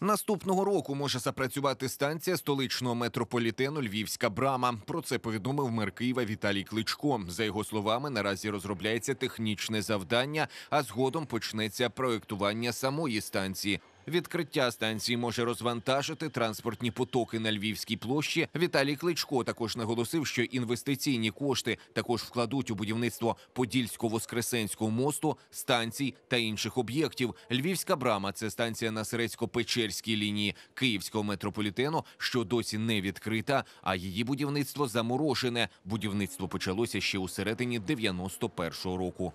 Наступного року може запрацювати станція столичного метрополітену Львівська брама. Про це повідомив мер Києва Віталій Кличко. За його словами, наразі розробляється технічне завдання, а згодом почнеться проектування самої станції. Відкриття станції може розвантажити транспортні потоки на Львівській площі. Віталій Кличко також наголосив, що інвестиційні кошти також вкладуть у будівництво Подільсько-Воскресенського мосту, станцій та інших об'єктів. Львівська брама це станція на Серецько-Печерській лінії Київського метрополітену, що досі не відкрита. А її будівництво заморожене. Будівництво почалося ще у середині 91-го року.